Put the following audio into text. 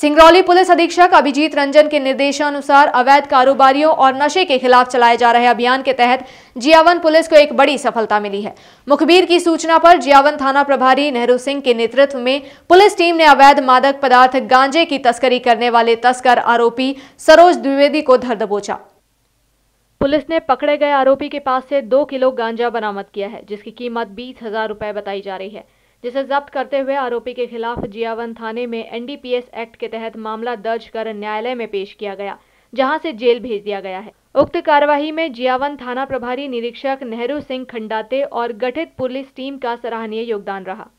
Singrauli police अधीक्षक अभिजीत रंजन के निर्देशानुसार अवैध कारोबारियों और नशे के खिलाफ चलाए जा रहे अभियान के तहत जियावन पुलिस को एक बड़ी सफलता मिली है मुखबिर की सूचना पर जियावन थाना प्रभारी नेहरू सिंह के नेतृत्व में पुलिस टीम ने अवैध मादक पदार्थ गांजे की तस्करी करने वाले तस्कर आरोपी सरोज द्विवेदी को धर दबोचा पुलिस ने पकड़े गए आरोपी के पास से दो किलो गांजा बरामद किया है जिसकी कीमत बीस हजार रुपए बताई जा रही है जिसे जब्त करते हुए आरोपी के खिलाफ जियावन थाने में एनडीपीएस एक्ट के तहत मामला दर्ज कर न्यायालय में पेश किया गया जहां से जेल भेज दिया गया है उक्त कार्यवाही में जियावन थाना प्रभारी निरीक्षक नेहरू सिंह खंडाते और गठित पुलिस टीम का सराहनीय योगदान रहा